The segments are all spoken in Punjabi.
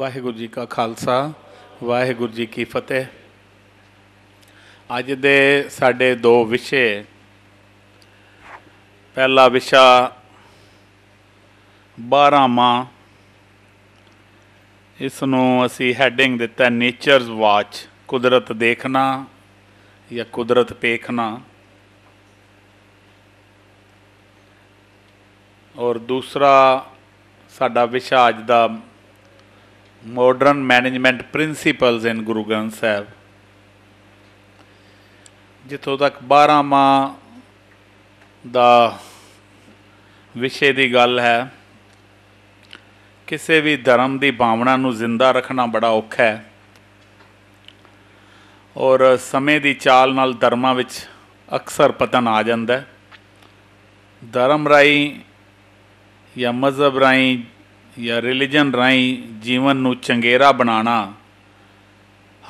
ਵਾਹਿਗੁਰੂ ਜੀ ਕਾ ਖਾਲਸਾ ਵਾਹਿਗੁਰੂ ਜੀ ਕੀ ਫਤਿਹ ਅੱਜ ਦੇ ਸਾਡੇ ਦੋ ਵਿਸ਼ੇ ਪਹਿਲਾ ਵਿਸ਼ਾ 12 ਮਾ ਇਸ ਨੂੰ ਅਸੀਂ ਹੈਡਿੰਗ ਦਿੱਤਾ ਨੇਚਰਸ ਵਾਚ ਕੁਦਰਤ ਦੇਖਣਾ ਜਾਂ ਕੁਦਰਤ ਪੇਖਣਾ ਔਰ ਦੂਸਰਾ ਸਾਡਾ ਵਿਸ਼ਾ ਅੱਜ ਦਾ modern management principles in Guru Granth Sahib ਜਿੱਥੋਂ ਤੱਕ 12ਵਾਂ ਦਾ ਵਿਸ਼ੇ ਦੀ ਗੱਲ ਹੈ ਕਿਸੇ ਵੀ ਧਰਮ ਦੀ ਭਾਵਨਾ ਨੂੰ ਜ਼ਿੰਦਾ ਰੱਖਣਾ ਬੜਾ ਔਖਾ ਹੈ ਔਰ ਸਮੇਂ ਦੀ ਚਾਲ ਨਾਲ ਧਰਮਾਂ ਵਿੱਚ ਅਕਸਰ ਪਤਨ ਆ ਜਾਂਦਾ ਹੈ ਧਰਮ ਰਾਈ ਜਾਂ ਮਜ਼ਹਬ ਰਾਈ ਜਾਂ ਰਿਲੀਜੀਅਨ ਰਾਈ ਜੀਵਨ ਨੂੰ ਚੰਗੇਰਾ ਬਣਾਉਣਾ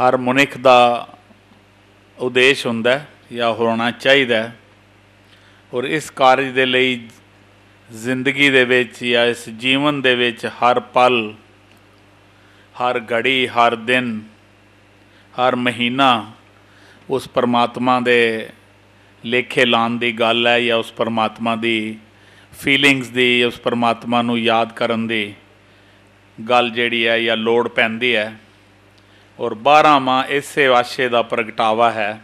ਹਰ ਮਨੁੱਖ ਦਾ ਉਦੇਸ਼ ਹੁੰਦਾ ਜਾਂ ਹੋਣਾ ਚਾਹੀਦਾ ਔਰ ਇਸ ਕਾਰਜ ਦੇ ਲਈ ਜ਼ਿੰਦਗੀ ਦੇ ਵਿੱਚ ਜਾਂ ਇਸ ਜੀਵਨ ਦੇ ਵਿੱਚ ਹਰ ਪਲ ਹਰ ਘੜੀ ਹਰ ਦਿਨ ਹਰ ਮਹੀਨਾ ਉਸ ਪਰਮਾਤਮਾ ਦੇ ਲੇਖੇ ਲਾਣ ਦੀ ਗੱਲ ਹੈ ਜਾਂ ਉਸ ਪਰਮਾਤਮਾ ਦੀ ਫੀਲਿੰਗਸ ਦੀ ਉਸ ਪਰਮਾਤਮਾ ਨੂੰ ਯਾਦ ਕਰਨ ਦੀ ਗੱਲ ਜਿਹੜੀ ਹੈ ਜਾਂ ਲੋੜ ਪੈਂਦੀ ਹੈ ਔਰ 12ਵਾਂ ਇਸੇ ਵਾਸ਼ੇ ਦਾ ਪ੍ਰਗਟਾਵਾ ਹੈ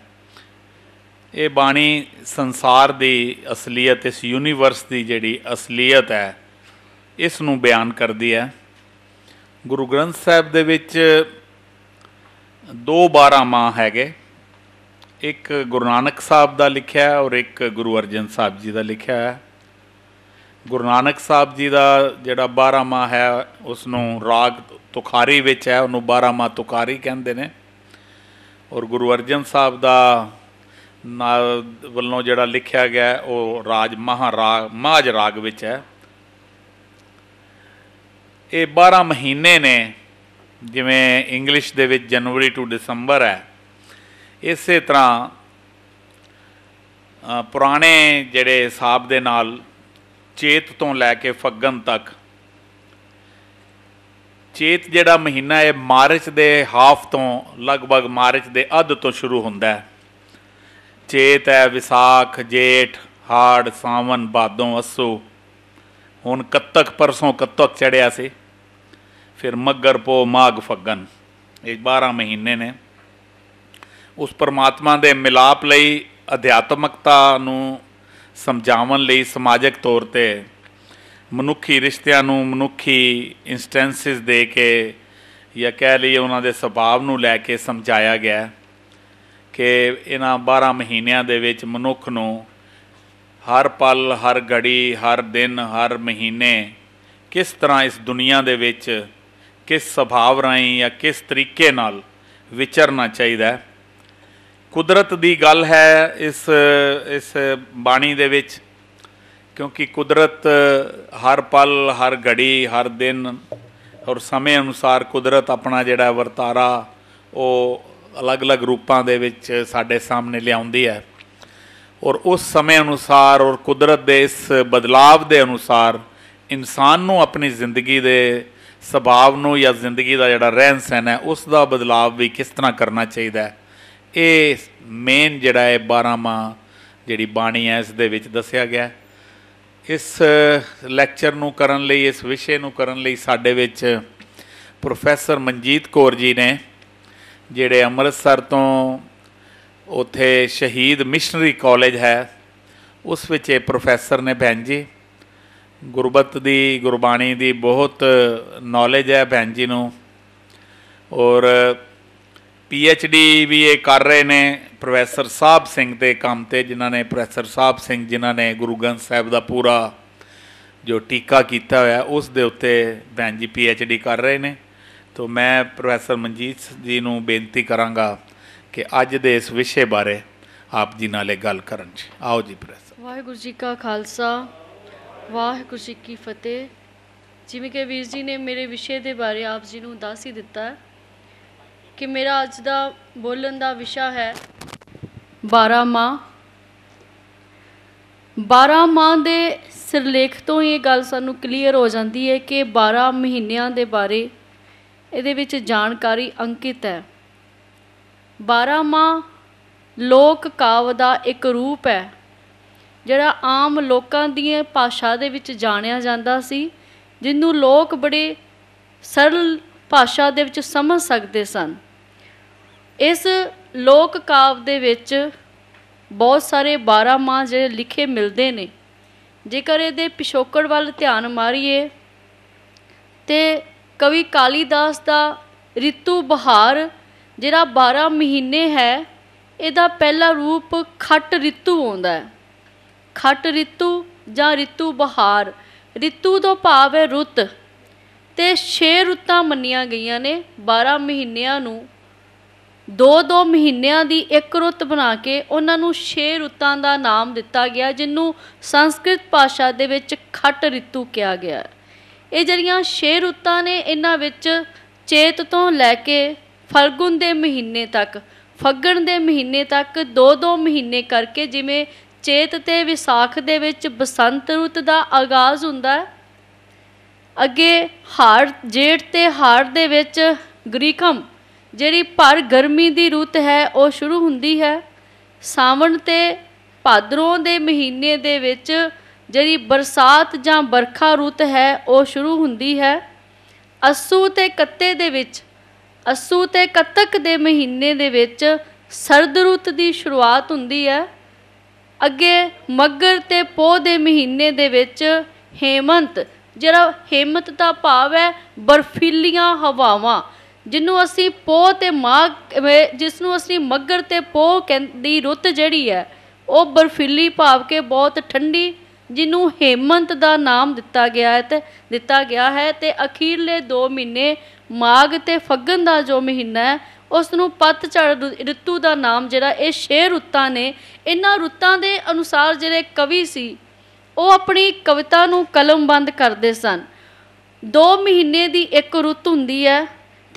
ਇਹ ਬਾਣੀ ਸੰਸਾਰ ਦੀ ਅਸਲੀਅਤ ਇਸ ਯੂਨੀਵਰਸ ਦੀ ਜਿਹੜੀ ਅਸਲੀਅਤ ਹੈ ਇਸ ਨੂੰ ਬਿਆਨ ਕਰਦੀ ਹੈ ਗੁਰੂ ਗ੍ਰੰਥ ਸਾਹਿਬ ਦੇ ਵਿੱਚ ਦੋ 12ਵਾਂ ਹੈਗੇ ਇੱਕ ਗੁਰੂ ਨਾਨਕ ਸਾਹਿਬ ਦਾ ਲਿਖਿਆ ਔਰ ਇੱਕ ਗੁਰੂ ਅਰਜਨ ਸਾਹਿਬ ਜੀ ਦਾ ਲਿਖਿਆ ਹੈ ਗੁਰੂ ਨਾਨਕ ਸਾਹਿਬ ਜੀ ਦਾ ਜਿਹੜਾ 12ਵਾਂ ਹੈ ਉਸ ਨੂੰ ਰਾਗ ਤੁਖਾਰੀ ਵਿੱਚ ਹੈ ਉਹਨੂੰ 12ਵਾਂ ਤੁਖਾਰੀ ਕਹਿੰਦੇ ਨੇ ਔਰ ਗੁਰੂ ਅਰਜਨ ਸਾਹਿਬ ਦਾ ਨਾਲ ਵੱਲੋਂ ਜਿਹੜਾ ਲਿਖਿਆ ਗਿਆ ਉਹ ਰਾਜ ਮਹਾਰਾਗ ਮਾਜ ਰਾਗ ਵਿੱਚ ਹੈ ਇਹ 12 ਮਹੀਨੇ ਨੇ ਜਿਵੇਂ ਇੰਗਲਿਸ਼ ਦੇ ਵਿੱਚ ਜਨਵਰੀ ਟੂ ਦਸੰਬਰ ਹੈ ਇਸੇ ਤਰ੍ਹਾਂ ਪੁਰਾਣੇ ਜਿਹੜੇ ਹਿਸਾਬ ਦੇ ਨਾਲ ਚੇਤ ਤੋਂ ਲੈ ਕੇ ਫੱਗਣ ਤੱਕ ਚੇਤ ਜਿਹੜਾ ਮਹੀਨਾ ਹੈ ਮਾਰਚ ਦੇ ਹਾਫ ਤੋਂ ਲਗਭਗ ਮਾਰਚ ਦੇ ਅੱਧ ਤੋਂ ਸ਼ੁਰੂ ਹੁੰਦਾ ਹੈ ਚੇਤ ਹੈ ਵਿਸਾਖ ਜੇਠ ਹਾੜ ਸਾਵਨ ਬਾਦੋਂ ਅਸੂ ਹੁਣ ਕੱਤਕ ਪਰਸੋਂ ਕੱਤਕ ਚੜਿਆ ਸੀ ਫਿਰ ਮੱਗਰ ਪੋ ਮਾਗ ਫੱਗਣ ਇਹ 12 ਮਹੀਨੇ ਨੇ ਉਸ ਪਰਮਾਤਮਾ ਦੇ ਮਿਲਾਪ ਲਈ ਅਧਿਆਤਮਕਤਾ ਨੂੰ ਸਮਝਾਉਣ ਲਈ ਸਮਾਜਿਕ ਤੌਰ ਤੇ ਮਨੁੱਖੀ ਰਿਸ਼ਤਿਆਂ ਨੂੰ ਮਨੁੱਖੀ ਇਨਸਟੈਂਸਸ ਦੇ ਕੇ ਜਾਂ ਕਹਿ ਲਈਏ ਉਹਨਾਂ ਦੇ ਸੁਭਾਅ ਨੂੰ ਲੈ ਕੇ ਸਮਝਾਇਆ ਗਿਆ ਕਿ ਇਹਨਾਂ 12 ਮਹੀਨਿਆਂ ਦੇ ਵਿੱਚ ਮਨੁੱਖ ਨੂੰ ਹਰ ਪਲ ਹਰ ਘੜੀ ਹਰ ਦਿਨ ਹਰ ਮਹੀਨੇ ਕਿਸ ਤਰ੍ਹਾਂ ਇਸ ਦੁਨੀਆ ਦੇ ਵਿੱਚ ਕਿਸ ਸੁਭਾਅ ਰਾਹੀਂ ਜਾਂ ਕਿਸ ਤਰੀਕੇ ਨਾਲ ਵਿਚਰਨਾ ਚਾਹੀਦਾ ਹੈ ਕੁਦਰਤ ਦੀ ਗੱਲ ਹੈ ਇਸ ਇਸ ਬਾਣੀ ਦੇ ਵਿੱਚ ਕਿਉਂਕਿ ਕੁਦਰਤ ਹਰ ਪਲ ਹਰ ਘੜੀ ਹਰ ਦਿਨ ਔਰ ਸਮੇਂ ਅਨੁਸਾਰ ਕੁਦਰਤ ਆਪਣਾ ਜਿਹੜਾ ਵਰਤਾਰਾ ਉਹ ਅਲੱਗ-ਅਲੱਗ ਰੂਪਾਂ ਦੇ ਵਿੱਚ ਸਾਡੇ ਸਾਹਮਣੇ ਲਿਆਉਂਦੀ ਹੈ ਔਰ ਉਸ ਸਮੇਂ ਅਨੁਸਾਰ ਔਰ ਕੁਦਰਤ ਦੇ ਇਸ ਬਦਲਾਵ ਦੇ ਅਨੁਸਾਰ ਇਨਸਾਨ ਨੂੰ ਆਪਣੀ ਜ਼ਿੰਦਗੀ ਦੇ ਸੁਭਾਅ ਨੂੰ ਜਾਂ ਜ਼ਿੰਦਗੀ ਦਾ ਜਿਹੜਾ ਰਹਿਣ ਸਹਿਣ ਹੈ ਉਸ ਦਾ ਬਦਲਾਵ ਵੀ ਕਿਸ ਤਰ੍ਹਾਂ ਕਰਨਾ ਚਾਹੀਦਾ ਹੈ ਇਹ ਮੇਨ ਜਿਹੜਾ ਹੈ 12ਵਾਂ ਜਿਹੜੀ ਬਾਣੀ ਹੈ ਇਸ ਦੇ ਵਿੱਚ ਦੱਸਿਆ ਗਿਆ ਇਸ ਲੈਕਚਰ ਨੂੰ ਕਰਨ ਲਈ ਇਸ ਵਿਸ਼ੇ ਨੂੰ ਕਰਨ ਲਈ ਸਾਡੇ ਵਿੱਚ ਪ੍ਰੋਫੈਸਰ ਮਨਜੀਤ ਕੌਰ ਜੀ ਨੇ ਜਿਹੜੇ ਅੰਮ੍ਰਿਤਸਰ ਤੋਂ ਉਥੇ ਸ਼ਹੀਦ ਮਿਸ਼ਨਰੀ ਕਾਲਜ ਹੈ ਉਸ ਵਿੱਚ ਇਹ ਪ੍ਰੋਫੈਸਰ ਨੇ ਭੈਣ ਜੀ ਗੁਰਬਤ ਦੀ ਗੁਰਬਾਣੀ ਦੀ ਬਹੁਤ ਨੌਲੇਜ ਹੈ ਭੈਣ ਜੀ ਨੂੰ ਔਰ ਪੀ ਐਚ ਡੀ ਵੀ ਇਹ ਕਰ ਰਹੇ ਨੇ ਪ੍ਰੋਫੈਸਰ ਸਾਹਿਬ ਸਿੰਘ ਦੇ ਕੰਮ ਤੇ ਜਿਨ੍ਹਾਂ ਨੇ ਪ੍ਰੋਫੈਸਰ ਸਾਹਿਬ ਸਿੰਘ ਜਿਨ੍ਹਾਂ ਨੇ ਗੁਰੂ ਗ੍ਰੰਥ ਸਾਹਿਬ ਦਾ ਪੂਰਾ ਜੋ ਟੀਕਾ ਕੀਤਾ ਹੋਇਆ ਉਸ ਦੇ ਉੱਤੇ ਬੈਂਜੀ ਜੀ ਪੀ ਐਚ ਡੀ ਕਰ ਰਹੇ ਨੇ ਤੋਂ ਮੈਂ ਪ੍ਰੋਫੈਸਰ ਮਨਜੀਤ ਜੀ ਨੂੰ ਬੇਨਤੀ ਕਰਾਂਗਾ ਕਿ ਅੱਜ ਦੇ ਇਸ ਵਿਸ਼ੇ ਬਾਰੇ ਆਪ ਜੀ ਨਾਲੇ ਗੱਲ ਕਰਨ ਚ ਆਓ ਜੀ ਪ੍ਰੋਫੈਸਰ ਵਾਹਿਗੁਰੂ ਜੀ ਕਾ ਖਾਲਸਾ ਵਾਹਿਗੁਰੂ ਜੀ ਕੀ ਫਤਿਹ ਜਿਵੇਂ ਕਿ ਵੀਰ ਜੀ ਨੇ ਮੇਰੇ ਵਿਸ਼ੇ ਦੇ ਬਾਰੇ ਆਪ ਜੀ ਨੂੰ ਦੱਸ ਹੀ ਦਿੱਤਾ ਕਿ ਮੇਰਾ ਅੱਜ ਦਾ ਬੋਲਣ ਦਾ ਵਿਸ਼ਾ ਹੈ 12 ਮਾਂ 12 ਮਾਂ ਦੇ ਸਿਰਲੇਖ ਤੋਂ ਇਹ ਗੱਲ ਸਾਨੂੰ ਕਲੀਅਰ ਹੋ ਜਾਂਦੀ ਹੈ ਕਿ 12 ਮਹੀਨਿਆਂ ਦੇ ਬਾਰੇ ਇਹਦੇ ਵਿੱਚ ਜਾਣਕਾਰੀ ਅੰਕਿਤ ਹੈ 12 ਮਾਂ ਲੋਕ ਕਾਵ ਦਾ ਇੱਕ ਰੂਪ ਹੈ ਜਿਹੜਾ ਆਮ ਲੋਕਾਂ ਦੀ ਭਾਸ਼ਾ ਦੇ ਵਿੱਚ ਜਾਣਿਆ ਜਾਂਦਾ ਸੀ ਜਿਹਨੂੰ ਲੋਕ ਬੜੇ ਸਰਲ ਭਾਸ਼ਾ ਦੇ ਵਿੱਚ ਸਮਝ ਸਕਦੇ ਸਨ ਇਸ ਲੋਕ ਕਾਵ ਦੇ ਵਿੱਚ ਬਹੁਤ ਸਾਰੇ 12 ਮਾਹ ਜਿਹੜੇ ਲਿਖੇ ਮਿਲਦੇ ਨੇ ਜੇਕਰ ਇਹਦੇ ਪਿਛੋਕੜ ਵੱਲ ਧਿਆਨ ਮਾਰੀਏ ਤੇ ਕਵੀ ਕਾਲੀਦਾਸ ਦਾ ਰਿਤੂ ਬਹਾਰ ਜਿਹੜਾ 12 ਮਹੀਨੇ ਹੈ ਇਹਦਾ ਪਹਿਲਾ ਰੂਪ ਖੱਟ ਰਿਤੂ ਆਉਂਦਾ ਹੈ ਖੱਟ ਰਿਤੂ ਜਾਂ ਰਿਤੂ ਬਹਾਰ ਰਿਤੂ ਤੋਂ ਭਾਵ ਹੈ ਰੁੱਤ ਤੇ 6 ਰੁੱਤਾਂ ਮੰਨੀਆਂ ਗਈਆਂ ਨੇ 12 ਮਹੀਨਿਆਂ ਨੂੰ ਦੋ-ਦੋ ਮਹੀਨਿਆਂ ਦੀ ਇੱਕ ਰੁੱਤ ਬਣਾ ਕੇ ਉਹਨਾਂ ਨੂੰ ਛੇ ਰੁੱਤਾਂ ਦਾ ਨਾਮ ਦਿੱਤਾ ਗਿਆ ਜਿਹਨੂੰ ਸੰਸਕ੍ਰਿਤ ਭਾਸ਼ਾ ਦੇ ਵਿੱਚ ਖੱਟ ਰਿਤੂ ਕਿਹਾ ਗਿਆ ਇਹ ਜਿਹੜੀਆਂ ਛੇ ਰੁੱਤਾਂ ਨੇ ਇਹਨਾਂ ਵਿੱਚ ਚੇਤ ਤੋਂ ਲੈ ਕੇ ਫਲਗੁਣ ਦੇ ਮਹੀਨੇ ਤੱਕ ਫੱਗਣ ਦੇ ਮਹੀਨੇ ਤੱਕ ਦੋ-ਦੋ ਮਹੀਨੇ ਕਰਕੇ ਜਿਵੇਂ ਚੇਤ ਤੇ ਵਿਸਾਖ ਦੇ ਵਿੱਚ ਬਸੰਤ ਰੁੱਤ ਦਾ ਆਗਾਜ਼ ਹੁੰਦਾ ਅੱਗੇ ਹਾਰ ਜੇਠ ਤੇ ਹਾਰ ਦੇ ਵਿੱਚ ਗ੍ਰੀਕਮ ਜਿਹੜੀ ਭਰ ਗਰਮੀ ਦੀ ਰੁੱਤ ਹੈ ਉਹ ਸ਼ੁਰੂ ਹੁੰਦੀ ਹੈ ਸਾਵਣ ਤੇ ਭਾਦਰੋਂ ਦੇ ਮਹੀਨੇ ਦੇ ਵਿੱਚ ਜਿਹੜੀ ਬਰਸਾਤ ਜਾਂ ਬਰਖਾ ਰੁੱਤ ਹੈ ਉਹ ਸ਼ੁਰੂ ਹੁੰਦੀ ਹੈ ਅਸੂ ਤੇ ਕੱਤੇ ਦੇ ਵਿੱਚ ਅਸੂ ਤੇ ਕੱਤਕ ਦੇ ਮਹੀਨੇ ਦੇ ਵਿੱਚ ਸਰਦ ਰੁੱਤ ਦੀ ਸ਼ੁਰੂਆਤ ਹੁੰਦੀ ਹੈ ਅੱਗੇ ਮੱਗਰ ਤੇ ਪੋਹ ਦੇ ਮਹੀਨੇ ਦੇ ਵਿੱਚ ਹੇਮੰਤ ਜਿਹੜਾ ਹੇਮਤ ਦਾ ਭਾਵ ਹੈ ਬਰਫੀਲੀਆਂ ਹਵਾਵਾਂ ਜਿਹਨੂੰ ਅਸੀਂ ਪੋ ਤੇ ਮਾਗ ਜਿਸ ਨੂੰ ਅਸੀਂ ਮੱਗਰ ਤੇ ਪੋ ਕਹਿੰਦੀ ਰੁੱਤ ਜਿਹੜੀ ਹੈ ਉਹ ਬਰਫੀਲੀ ਭਾਵ ਕੇ ਬਹੁਤ ਠੰਡੀ ਜਿਹਨੂੰ ਹੇਮੰਤ ਦਾ ਨਾਮ ਦਿੱਤਾ ਗਿਆ ਹੈ ਤੇ ਦਿੱਤਾ ਗਿਆ ਹੈ ਤੇ ਅਖੀਰਲੇ 2 ਮਹੀਨੇ ਮਾਗ ਤੇ ਫੱਗਣ ਦਾ ਜੋ ਮਹੀਨਾ ਹੈ ਉਸ ਨੂੰ ਪਤਝੜ ਰਿਤੂ ਦਾ ਨਾਮ ਜਿਹੜਾ ਇਹ ਛੇ ਰੁੱਤਾਂ ਨੇ ਇਹਨਾਂ ਰੁੱਤਾਂ ਦੇ ਅਨੁਸਾਰ ਜਿਹੜੇ ਕਵੀ ਸੀ ਉਹ ਆਪਣੀ ਕਵਿਤਾ ਨੂੰ ਕਲਮਬੰਦ ਕਰਦੇ ਸਨ 2 ਮਹੀਨੇ ਦੀ ਇੱਕ ਰੁੱਤ ਹੁੰਦੀ ਹੈ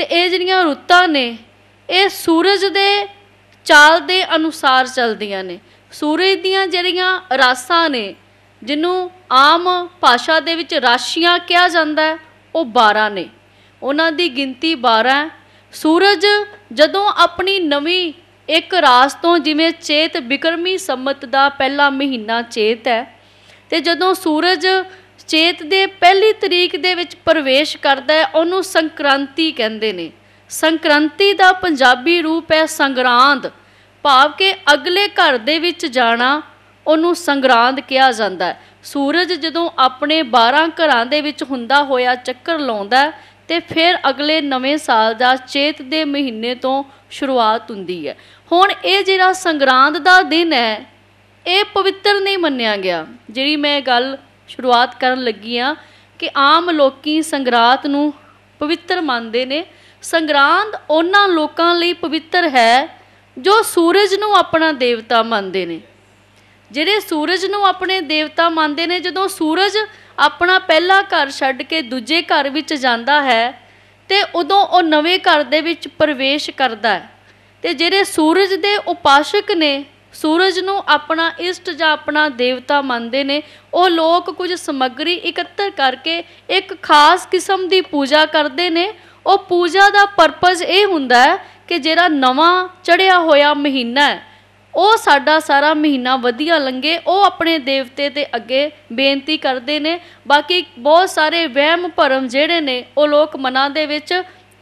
ਤੇ ਇਹ ਜਿਹੜੀਆਂ ਰੁੱਤਾਂ ਨੇ ਇਹ ਸੂਰਜ ਦੇ ਚਾਲ ਦੇ ਅਨੁਸਾਰ ਚਲਦੀਆਂ ਨੇ ਸੂਰਜ ਦੀਆਂ ਜਿਹੜੀਆਂ ਰਾਸਾਂ ਨੇ ਜਿਹਨੂੰ ਆਮ ਭਾਸ਼ਾ ਦੇ ਵਿੱਚ ਰਾਸ਼ੀਆਂ ਕਿਹਾ ਜਾਂਦਾ ਹੈ ਉਹ 12 ਨੇ ਉਹਨਾਂ ਦੀ ਗਿਣਤੀ 12 ਹੈ ਸੂਰਜ ਜਦੋਂ ਆਪਣੀ ਨਵੀਂ ਇੱਕ ਰਾਸ ਤੋਂ ਜਿਵੇਂ ਚੇਤ ਬਿਕਰਮੀ ਸੰਮਤ ਦਾ ਪਹਿਲਾ ਮਹੀਨਾ ਚੇਤ ਹੈ ਤੇ ਜਦੋਂ ਸੂਰਜ ਚੇਤ ਦੇ ਪਹਿਲੀ ਤਰੀਕ ਦੇ ਵਿੱਚ ਪ੍ਰਵੇਸ਼ ਕਰਦਾ ਹੈ ਉਹਨੂੰ ਸੰਕ੍ਰਾਂਤੀ ਕਹਿੰਦੇ ਨੇ ਸੰਕ੍ਰਾਂਤੀ ਦਾ ਪੰਜਾਬੀ ਰੂਪ ਹੈ ਸੰਗਰਾਂਦ ਭਾਵ ਕਿ ਅਗਲੇ ਘਰ ਦੇ ਵਿੱਚ ਜਾਣਾ ਉਹਨੂੰ ਸੰਗਰਾਂਦ ਕਿਹਾ ਜਾਂਦਾ ਹੈ ਸੂਰਜ ਜਦੋਂ ਆਪਣੇ 12 ਘਰਾਂ ਦੇ ਵਿੱਚ ਹੁੰਦਾ ਹੋਇਆ ਚੱਕਰ ਲਾਉਂਦਾ ਤੇ ਫਿਰ ਅਗਲੇ ਨਵੇਂ ਸਾਲ ਦਾ ਚੇਤ ਦੇ ਮਹੀਨੇ ਤੋਂ ਸ਼ੁਰੂਆਤ ਹੁੰਦੀ ਹੈ ਹੁਣ ਇਹ ਜਿਹੜਾ ਸੰਗਰਾਂਦ ਦਾ ਦਿਨ ਹੈ ਇਹ ਪਵਿੱਤਰ ਨਹੀਂ ਮੰਨਿਆ ਗਿਆ ਜਿਹੜੀ ਮੈਂ ਗੱਲ ਸ਼ੁਰੂਆਤ ਕਰਨ ਲੱਗੀ ਆ ਕਿ ਆਮ ਲੋਕੀ ਸੰਗਰਾਤ ਨੂੰ ਪਵਿੱਤਰ ਮੰਨਦੇ ਨੇ ਸੰਗਰਾਂਦ ਉਹਨਾਂ ਲੋਕਾਂ ਲਈ ਪਵਿੱਤਰ ਹੈ ਜੋ ਸੂਰਜ ਨੂੰ ਆਪਣਾ ਦੇਵਤਾ ਮੰਨਦੇ ਨੇ ਜਿਹੜੇ ਸੂਰਜ ਨੂੰ ਆਪਣੇ ਦੇਵਤਾ ਮੰਨਦੇ ਨੇ ਜਦੋਂ ਸੂਰਜ ਆਪਣਾ ਪਹਿਲਾ ਘਰ ਛੱਡ ਕੇ ਦੂਜੇ ਘਰ ਵਿੱਚ ਜਾਂਦਾ ਹੈ ਤੇ ਉਦੋਂ ਉਹ ਨਵੇਂ ਘਰ ਦੇ ਵਿੱਚ ਪ੍ਰਵੇਸ਼ ਕਰਦਾ ਹੈ ਤੇ ਜਿਹੜੇ ਸੂਰਜ ਦੇ ਉਪਾਸ਼ਕ ਨੇ ਸੂਰਜ ਨੂੰ ਆਪਣਾ ਇਸ਼ਟ ਜਾਂ ਆਪਣਾ ਦੇਵਤਾ ਮੰਨਦੇ ਨੇ ਉਹ ਲੋਕ ਕੁਝ ਸਮੱਗਰੀ ਇਕੱਤਰ ਕਰਕੇ ਇੱਕ ਖਾਸ ਕਿਸਮ ਦੀ ਪੂਜਾ ਕਰਦੇ ਨੇ ਉਹ ਪੂਜਾ ਦਾ ਪਰਪਸ ਇਹ ਹੁੰਦਾ ਹੈ ਕਿ ਜਿਹੜਾ ਨਵਾਂ ਚੜਿਆ ਹੋਇਆ ਮਹੀਨਾ ਹੈ ਉਹ ਸਾਡਾ ਸਾਰਾ ਮਹੀਨਾ ਵਧੀਆ ਲੰਗੇ ਉਹ ਆਪਣੇ ਦੇਵਤੇ ਦੇ ਅੱਗੇ ਬੇਨਤੀ ਕਰਦੇ ਨੇ ਬਾਕੀ ਬਹੁਤ ਸਾਰੇ ਵਹਿਮ ਭਰਮ ਜਿਹੜੇ ਨੇ ਉਹ ਲੋਕ ਮਨਾਂ ਦੇ ਵਿੱਚ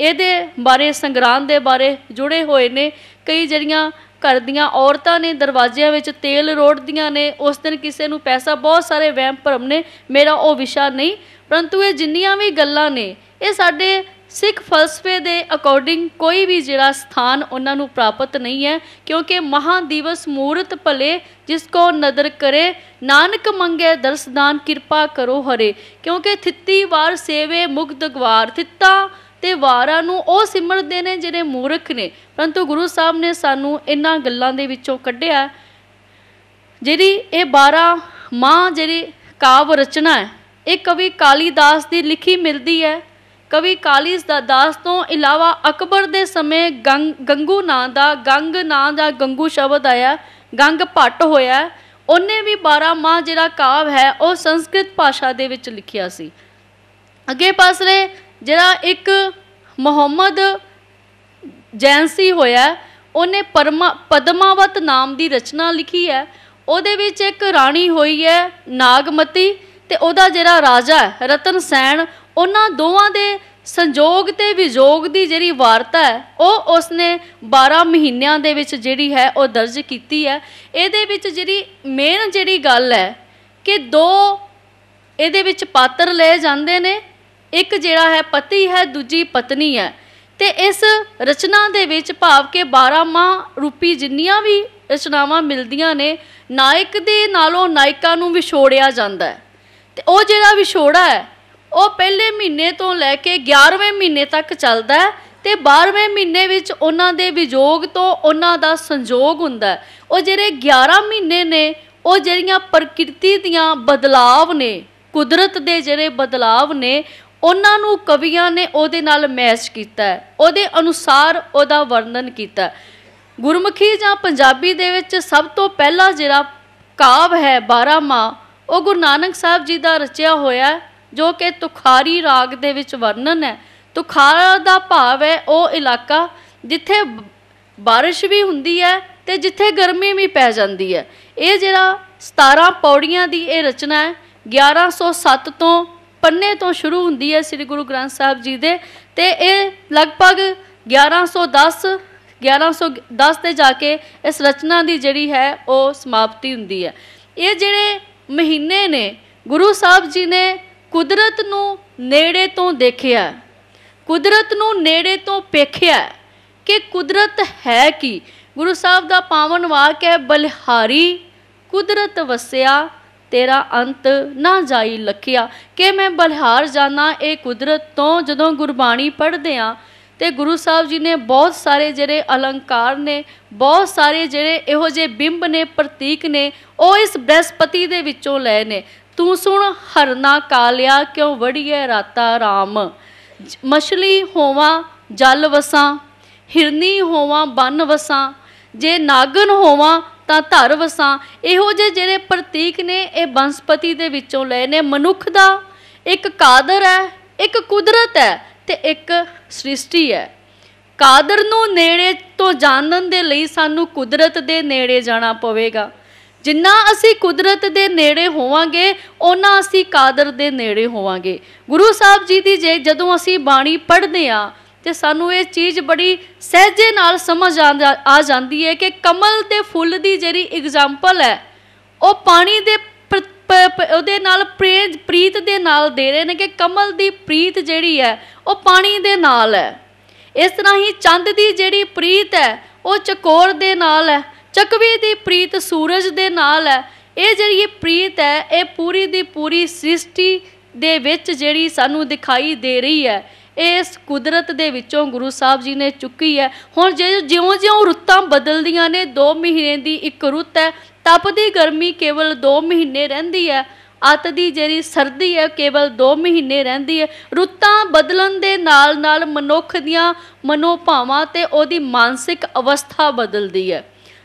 ਇਹਦੇ ਬਾਰੇ ਸੰਗਰਾਂਦ ਦੇ ਬਾਰੇ ਜੁੜੇ ਹੋਏ ਨੇ ਕਈ ਜਿਹੜੀਆਂ ਘਰ ਦੀਆਂ ਔਰਤਾਂ ਨੇ ਦਰਵਾਜ਼ਿਆਂ ਵਿੱਚ ਤੇਲ ਰੋੜਦੀਆਂ ਨੇ ਉਸ ਦਿਨ ਕਿਸੇ ਨੂੰ ਪੈਸਾ ਬਹੁਤ ਸਾਰੇ ਵਹਿਮ ਭਰਮ ਨੇ ਮੇਰਾ ਉਹ ਵਿਸ਼ਾ ਨਹੀਂ ਪਰੰਤੂ ਇਹ ਜਿੰਨੀਆਂ ਵੀ ਗੱਲਾਂ ਨੇ ਇਹ ਸਾਡੇ ਸਿੱਖ ਫਲਸਫੇ ਦੇ ਅਕੋਰਡਿੰਗ ਕੋਈ ਵੀ ਜਿਹੜਾ ਸਥਾਨ ਉਹਨਾਂ ਨੂੰ ਪ੍ਰਾਪਤ ਨਹੀਂ ਹੈ ਕਿਉਂਕਿ ਮਹਾ ਦਿਵਸ ਮੂਰਤ ਭਲੇ ਜਿਸ ਕੋ ਨਦਰ ਕਰੇ ਨਾਨਕ ਮੰਗੇ ਦਰਸਦਾਨ ਕਿਰਪਾ ਕਰੋ ਹਰੇ ਕਿਉਂਕਿ ਥਿੱਤੀ ਵਾਰ ਸੇਵੇ ਮੁਗਦਗਵਾਰ ਗਵਾਰ ਥਿੱਤਾ ਤੇ ਵਾਰਾਂ ਨੂੰ ਉਹ ਸਿਮਰਦੇ ਨੇ ਜਿਹੜੇ ਮੂਰਖ ਨੇ ਪਰੰਤੂ ਗੁਰੂ ਸਾਹਿਬ ਨੇ ਸਾਨੂੰ ਇਹਨਾਂ ਗੱਲਾਂ ਦੇ ਵਿੱਚੋਂ ਕੱਢਿਆ ਜਿਹੜੀ ਇਹ 12 ਮਾਂ ਜਿਹੜੀ ਕਾਵ ਰਚਨਾ ਹੈ ਇਹ ਕਵੀ ਕਾਲੀਦਾਸ ਦੀ ਲਿਖੀ ਮਿਲਦੀ ਹੈ ਕਵੀ ਕਾਲੀਸ ਦਾ ਦਾਸ ਤੋਂ ਇਲਾਵਾ ਅਕਬਰ ਦੇ ਸਮੇਂ ਗੰਗੂ ਨਾਂ ਦਾ ਗੰਗ ਨਾਂ ਦਾ ਗੰਗੂ ਸ਼ਬਦ ਆਇਆ ਗੰਗ ਭੱਟ ਹੋਇਆ ਉਹਨੇ ਵੀ 12 ਮਾਹ ਜਿਹੜਾ ਕਾਵ ਹੈ ਉਹ ਸੰਸਕ੍ਰਿਤ ਭਾਸ਼ਾ ਦੇ ਵਿੱਚ ਲਿਖਿਆ ਸੀ ਅੱਗੇ ਪਾਸਰੇ ਜਿਹੜਾ ਇੱਕ ਮੁਹੰਮਦ ਜੈਨਸੀ ਹੋਇਆ ਉਹਨੇ ਪਰਮਾ ਪਦਮਾਵਤ ਨਾਮ ਦੀ ਰਚਨਾ ਲਿਖੀ ਹੈ ਉਹਦੇ ਵਿੱਚ ਇੱਕ ਰਾਣੀ ਹੋਈ ਹੈ ਨਾਗਮਤੀ ਤੇ ਉਹਦਾ ਜਿਹੜਾ ਰਾਜਾ ਹੈ ਰਤਨ ਸੈਣ ਉਹਨਾਂ ਦੋਵਾਂ ਦੇ ਸੰਜੋਗ ਤੇ ਵਿਜੋਗ ਦੀ ਜਿਹੜੀ ਵਾਰਤਾ ਹੈ ਉਹ ਉਸਨੇ 12 ਮਹੀਨਿਆਂ ਦੇ ਵਿੱਚ ਜਿਹੜੀ ਹੈ ਉਹ ਦਰਜ ਕੀਤੀ ਹੈ ਇਹਦੇ ਵਿੱਚ ਜਿਹੜੀ ਮੇਨ ਜਿਹੜੀ ਗੱਲ ਹੈ ਕਿ ਦੋ ਇਹਦੇ ਵਿੱਚ ਪਾਤਰ ਲਏ ਜਾਂਦੇ ਨੇ ਇੱਕ ਜਿਹੜਾ ਹੈ ਪਤੀ ਹੈ ਦੂਜੀ ਪਤਨੀ ਹੈ ਤੇ ਇਸ ਰਚਨਾ ਦੇ ਵਿੱਚ ਭਾਵ ਕੇ 12 ਮਾਂ ਰੂਪੀ ਜਿੰਨੀਆਂ ਵੀ ਰਚਨਾਵਾਂ ਮਿਲਦੀਆਂ ਨੇ ਨਾਇਕ ਦੇ ਨਾਲੋਂ ਨਾਇਕਾ ਨੂੰ ਵਿਛੋੜਿਆ ਜਾਂਦਾ ਹੈ ਤੇ ਉਹ ਜਿਹੜਾ ਵਿਛੋੜਾ ਹੈ ਉਹ ਪਹਿਲੇ ਮਹੀਨੇ ਤੋਂ ਲੈ ਕੇ 11ਵੇਂ ਮਹੀਨੇ ਤੱਕ ਚੱਲਦਾ ਹੈ ਤੇ 12ਵੇਂ ਮਹੀਨੇ ਵਿੱਚ ਉਹਨਾਂ ਦੇ ਵਿਜੋਗ ਤੋਂ ਉਹਨਾਂ ਦਾ ਸੰਜੋਗ ਹੁੰਦਾ ਉਹ ਜਿਹੜੇ 11 ਮਹੀਨੇ ਨੇ ਉਹ ਜਿਹੜੀਆਂ ਪ੍ਰਕਿਰਤੀ ਦੀਆਂ ਬਦਲਾਵ ਨੇ ਕੁਦਰਤ ਦੇ ਜਿਹੜੇ ਬਦਲਾਵ ਨੇ ਉਹਨਾਂ ਨੂੰ ਕਵੀਆਂ ਨੇ ਉਹਦੇ ਨਾਲ ਮੈਚ ਕੀਤਾ ਉਹਦੇ ਅਨੁਸਾਰ ਉਹਦਾ ਵਰਣਨ ਕੀਤਾ ਗੁਰਮੁਖੀ ਜਾਂ ਪੰਜਾਬੀ ਦੇ ਵਿੱਚ ਸਭ ਤੋਂ ਪਹਿਲਾ ਜਿਹੜਾ ਕਾਵ ਹੈ 12 ਮਾ ਉਹ ਗੁਰੂ ਨਾਨਕ ਸਾਹਿਬ ਜੀ ਦਾ ਰਚਿਆ ਹੋਇਆ ਜੋ ਕਿ ਤੁਖਾਰੀ ਰਾਗ ਦੇ ਵਿੱਚ ਵਰਣਨ ਹੈ ਤੁਖਾਰਾ ਦਾ ਭਾਵ ਹੈ ਉਹ ਇਲਾਕਾ ਜਿੱਥੇ ਬਾਰਿਸ਼ ਵੀ ਹੁੰਦੀ ਹੈ ਤੇ ਜਿੱਥੇ ਗਰਮੀ ਵੀ ਪੈ ਜਾਂਦੀ ਹੈ ਇਹ ਜਿਹੜਾ 17 ਪੌੜੀਆਂ ਦੀ ਇਹ ਰਚਨਾ ਹੈ 1107 ਤੋਂ ਪੰਨੇ ਤੋਂ ਸ਼ੁਰੂ ਹੁੰਦੀ ਹੈ ਸ੍ਰੀ ਗੁਰੂ ਗ੍ਰੰਥ ਸਾਹਿਬ ਜੀ ਦੇ ਤੇ ਇਹ ਲਗਭਗ 1110 1110 ਤੇ ਜਾ ਕੇ ਇਸ ਰਚਨਾ ਦੀ ਜਿਹੜੀ ਹੈ ਉਹ ਸਮਾਪਤੀ ਹੁੰਦੀ ਹੈ ਇਹ ਜਿਹੜੇ ਮਹੀਨੇ ਨੇ ਗੁਰੂ ਸਾਹਿਬ ਜੀ ਨੇ ਕੁਦਰਤ ਨੂੰ ਨੇੜੇ ਤੋਂ ਦੇਖਿਆ ਕੁਦਰਤ ਨੂੰ ਨੇੜੇ ਤੋਂ ਪੇਖਿਆ ਕਿ ਕੁਦਰਤ ਹੈ ਕੀ ਗੁਰੂ ਸਾਹਿਬ ਦਾ ਪਾਵਨ ਵਾਕ ਹੈ ਬਲਿਹਾਰੀ ਕੁਦਰਤ ਵਸਿਆ ਤੇਰਾ ਅੰਤ ਨਾ ਜਾਈ ਲਖਿਆ ਕਿ ਮੈਂ ਬਲਹਾਰ ਜਾਣਾ ਇਹ ਕੁਦਰਤ ਤੋਂ ਜਦੋਂ ਗੁਰਬਾਣੀ ਪੜ੍ਹਦੇ ਆ ਤੇ ਗੁਰੂ ਸਾਹਿਬ ਜੀ ਨੇ ਬਹੁਤ ਸਾਰੇ ਜਿਹੜੇ ਅਲੰਕਾਰ ਨੇ ਬਹੁਤ ਸਾਰੇ ਜਿਹੜੇ ਇਹੋ ਜਿਹੇ ਬਿੰਬ ਨੇ ਪ੍ਰਤੀਕ ਨੇ ਉਹ ਇਸ ਬ੍ਰਹਸਪਤੀ ਦੇ ਵਿੱਚੋਂ ਲਏ ਨੇ ਤੂੰ ਸੁਣ ਹਰਨਾ ਕਾਲਿਆ ਕਿਉ ਵੜੀਏ ਰਾਤਾ ਰਾਮ ਮਛਲੀ ਹੋਵਾਂ ਜਲ ਵਸਾਂ ਹਿਰਨੀ ਹੋਵਾਂ ਬਨ ਵਸਾਂ ਜੇ ਨਾਗਨ ਹੋਵਾਂ ਤਾਂ ਧਰ ਵਸਾਂ ਇਹੋ ਜਿਹੇ ਜਿਹੜੇ ਪ੍ਰਤੀਕ ਨੇ ਇਹ ਬਨਸਪਤੀ ਦੇ ਵਿੱਚੋਂ ਲਏ ਨੇ ਮਨੁੱਖ ਦਾ ਇੱਕ ਕਾਦਰ ਹੈ ਇੱਕ ਕੁਦਰਤ ਹੈ ਤੇ ਇੱਕ ਸ੍ਰਿਸ਼ਟੀ ਹੈ ਕਾਦਰ ਨੂੰ ਨੇੜੇ ਤੋਂ ਜਾਣਨ ਦੇ ਲਈ ਸਾਨੂੰ ਕੁਦਰਤ ਦੇ ਨੇੜੇ ਜਾਣਾ ਪਵੇਗਾ ਜਿੰਨਾ ਅਸੀਂ ਕੁਦਰਤ ਦੇ ਨੇੜੇ ਹੋਵਾਂਗੇ ਉਹਨਾਂ ਅਸੀਂ ਕਾਦਰ ਦੇ ਨੇੜੇ ਹੋਵਾਂਗੇ ਗੁਰੂ ਸਾਹਿਬ ਜੀ ਦੀ ਜੇ ਜਦੋਂ ਅਸੀਂ ਬਾਣੀ ਪੜ੍ਹਦੇ ਆ ਤੇ ਸਾਨੂੰ ਇਹ ਚੀਜ਼ ਬੜੀ ਸਹਿਜੇ ਨਾਲ ਸਮਝ ਆ ਜਾਂਦੀ ਹੈ ਕਿ ਕਮਲ ਤੇ ਫੁੱਲ ਦੀ ਜਿਹੜੀ ਐਗਜ਼ਾਮਪਲ ਹੈ ਉਹ ਪਾਣੀ ਦੇ ਉਹਦੇ ਨਾਲ ਪ੍ਰੇਮ ਪ੍ਰੀਤ ਦੇ ਨਾਲ ਦੇ ਰਹੇ ਨੇ ਕਿ ਕਮਲ ਦੀ ਪ੍ਰੀਤ ਜਿਹੜੀ ਹੈ ਉਹ ਪਾਣੀ ਦੇ ਨਾਲ ਹੈ ਇਸ ਤਰ੍ਹਾਂ ਹੀ ਚੰਦ ਦੀ ਜਿਹੜੀ ਪ੍ਰੀਤ ਹੈ ਉਹ ਚਕੋਰ ਦੇ ਨਾਲ ਹੈ ਚਕਵੀ ਦੀ ਪ੍ਰੀਤ ਸੂਰਜ ਦੇ ਨਾਲ ਹੈ ਇਹ ਜਿਹੜੀ ਪ੍ਰੀਤ ਹੈ ਇਹ ਪੂਰੀ ਦੀ ਪੂਰੀ ਸ੍ਰਿਸ਼ਟੀ ਦੇ ਵਿੱਚ ਜਿਹੜੀ ਸਾਨੂੰ ਦਿਖਾਈ ਦੇ ਰਹੀ ਹੈ ਇਸ ਕੁਦਰਤ ਦੇ ਵਿੱਚੋਂ ਗੁਰੂ ਸਾਹਿਬ ਜੀ ਨੇ ਚੁੱਕੀ ਹੈ ਹੁਣ ਜਿਉਂ-ਜਿਉਂ ਰੁੱਤਾਂ ਬਦਲਦੀਆਂ ਨੇ 2 ਮਹੀਨੇ ਦੀ ਇੱਕ ਰੁੱਤ ਹੈ ਤਪਦੀ ਗਰਮੀ ਕੇਵਲ 2 ਮਹੀਨੇ ਰਹਿੰਦੀ ਹੈ ਅਤ ਦੀ ਜਿਹੜੀ ਸਰਦੀ ਹੈ ਕੇਵਲ 2 ਮਹੀਨੇ ਰਹਿੰਦੀ ਹੈ ਰੁੱਤਾਂ ਬਦਲਣ ਦੇ ਨਾਲ-ਨਾਲ ਮਨੁੱਖ ਦੀਆਂ ਮਨੋਭਾਵਾਂ ਤੇ ਉਹਦੀ ਮਾਨਸਿਕ ਅਵਸਥਾ ਬਦਲਦੀ ਹੈ